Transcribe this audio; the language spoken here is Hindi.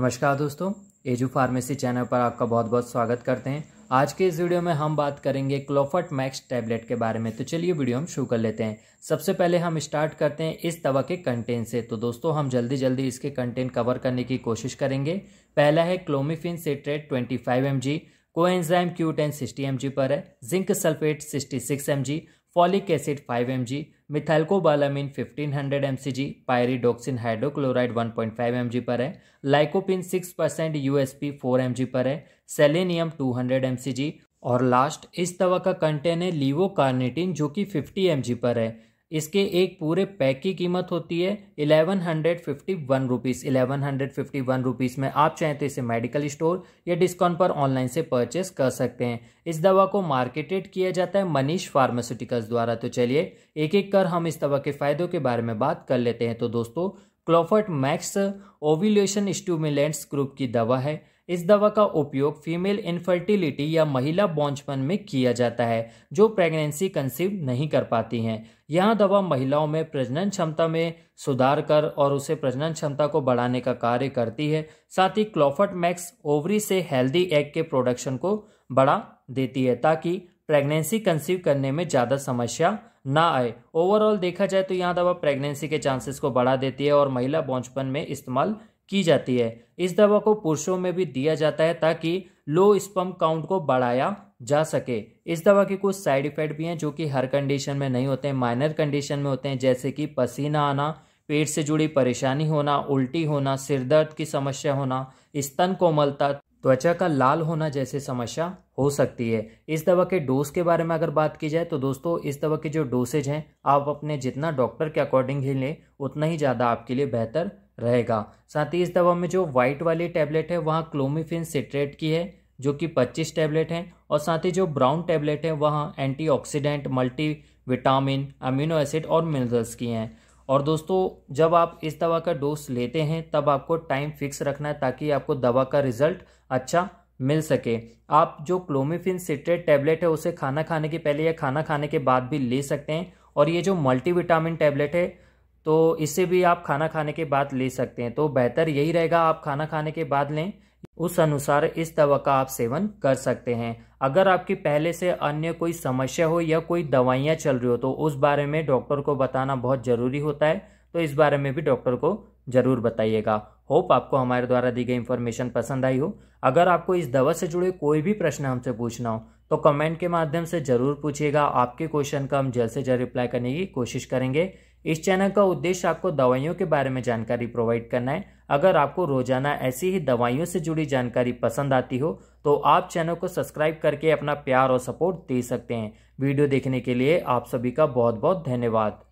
नमस्कार दोस्तों एजू फार्मेसी चैनल पर आपका बहुत बहुत स्वागत करते हैं आज के इस वीडियो में हम बात करेंगे क्लोफर्ट मैक्स टैबलेट के बारे में तो चलिए वीडियो हम शुरू कर लेते हैं सबसे पहले हम स्टार्ट करते हैं इस दवा के कंटेंट से तो दोस्तों हम जल्दी जल्दी इसके कंटेंट कवर करने की कोशिश करेंगे पहला है clomiphene citrate twenty five M G coenzyme Q ten sixty M G पर है zinc sulphate sixty six M G folic acid 5 M G methylcobalamin 1500 M C G pyridoxine hydrochloride one point five M G पर है lycopene six percent USP four M G पर है selenium two hundred M C G और लास्ट इस दवा का कंटेन है कार्नेटिन जो कि फिफ्टी एम जी पर है इसके एक पूरे पैक की कीमत होती है eleven hundred fifty one rupees eleven hundred fifty one rupees में आप चाहें तो इसे मेडिकल स्टोर या डिस्काउंट पर ऑनलाइन से परचेस कर सकते हैं इस दवा को मार्केटेड किया जाता है मनीष फार्मास्यूटिकल्स द्वारा तो चलिए एक एक कर हम इस दवा के फ़ायदों के बारे में बात कर लेते हैं तो दोस्तों Clofert max ovulation stimulants group की दवा है इस दवा का उपयोग फीमेल इनफर्टिलिटी या महिला बौंझपन में किया जाता है जो प्रेगनेंसी कंसीव नहीं कर पाती हैं यह दवा महिलाओं में प्रजनन क्षमता में सुधार कर और उसे प्रजनन क्षमता को बढ़ाने का कार्य करती है साथ ही क्लोफट मैक्स ओवरी से हेल्दी एग के प्रोडक्शन को बढ़ा देती है ताकि प्रेगनेंसी कंसीव करने में ज़्यादा समस्या ना आए ओवरऑल देखा जाए तो यह दवा प्रेगनेंसी के चांसेस को बढ़ा देती है और महिला बौंचपन में इस्तेमाल की जाती है इस दवा को पुरुषों में भी दिया जाता है ताकि लो स्पम काउंट को बढ़ाया जा सके इस दवा के कुछ साइड इफेक्ट भी हैं जो कि हर कंडीशन में नहीं होते हैं माइनर कंडीशन में होते हैं जैसे कि पसीना आना पेट से जुड़ी परेशानी होना उल्टी होना सिर दर्द की समस्या होना स्तन कोमलता त्वचा का लाल होना जैसे समस्या हो सकती है इस दवा के डोज के बारे में अगर बात की जाए तो दोस्तों इस दवा के जो डोसेज हैं आप अपने जितना डॉक्टर के अकॉर्डिंग ही लें उतना ही ज़्यादा आपके लिए बेहतर रहेगा साथ ही इस दवा में जो वाइट वाली टैबलेट है वहाँ क्लोमिफिन सिट्रेट की है जो कि 25 टैबलेट हैं और साथ ही जो ब्राउन टैबलेट है वहाँ antioxidant multi vitamin amino acid और मिनरल्स की हैं और दोस्तों जब आप इस दवा का डोज लेते हैं तब आपको टाइम फिक्स रखना है ताकि आपको दवा का रिजल्ट अच्छा मिल सके आप जो क्लोमिफिन सिट्रेट टैबलेट है उसे खाना खाने के पहले या खाना खाने के बाद भी ले सकते हैं और ये जो मल्टीविटामिन टैबलेट है तो इसे भी आप खाना खाने के बाद ले सकते हैं तो बेहतर यही रहेगा आप खाना खाने के बाद लें उस अनुसार इस दवा का आप सेवन कर सकते हैं अगर आपकी पहले से अन्य कोई समस्या हो या कोई दवाइयाँ चल रही हो तो उस बारे में डॉक्टर को बताना बहुत ज़रूरी होता है तो इस बारे में भी डॉक्टर को ज़रूर बताइएगा होप आपको हमारे द्वारा दी गई इन्फॉर्मेशन पसंद आई हो अगर आपको इस दवा से जुड़े कोई भी प्रश्न हमसे पूछना हो तो कमेंट के माध्यम से ज़रूर पूछिएगा आपके क्वेश्चन का हम जल्द से जल्द रिप्लाई करने की कोशिश करेंगे इस चैनल का उद्देश्य आपको दवाइयों के बारे में जानकारी प्रोवाइड करना है अगर आपको रोजाना ऐसी ही दवाइयों से जुड़ी जानकारी पसंद आती हो तो आप चैनल को सब्सक्राइब करके अपना प्यार और सपोर्ट दे सकते हैं वीडियो देखने के लिए आप सभी का बहुत बहुत धन्यवाद